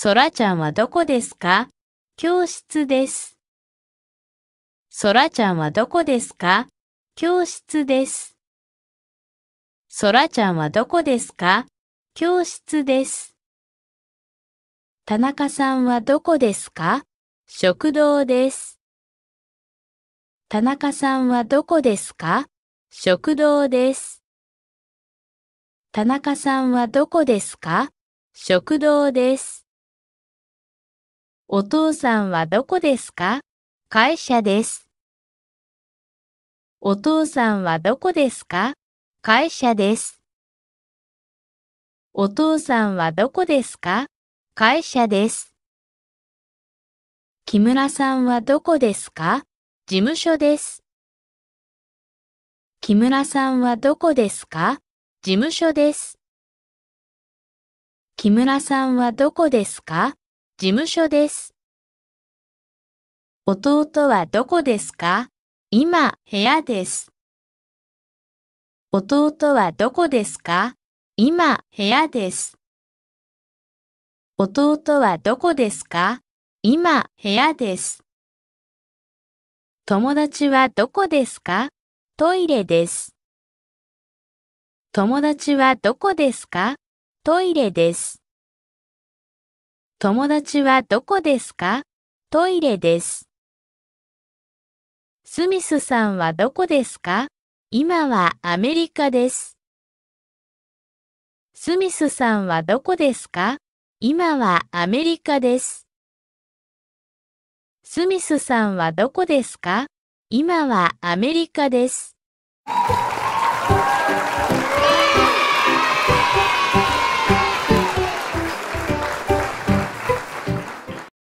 そらちゃんはどこですか教室です。そらちゃんはどこですか教室です。そらちゃんはどこですか教室です。田中さんはどこですか食堂です。田中さんはどこですか食堂です。田中さんはどこですか食堂です。お父さんはどこですか会社です。お父さんはどこですか会社です。お父さんはどこですか会社です。木村さんはどこですか事務所です。木村さんはどこですか事務所です。木村さんはどこですか事務所です。弟はどこですか今、部屋です。弟はどこですか今、部屋です。弟はどこですか今、部屋です。友達はどこですかトイレです。友達はどこですかトイレです。友達はどこですかトイレです。スミスさんはどこですか今はアメリカです。スミスさんはどこですか今はアメリカです。スミスさんはどこですか今はアメリカです。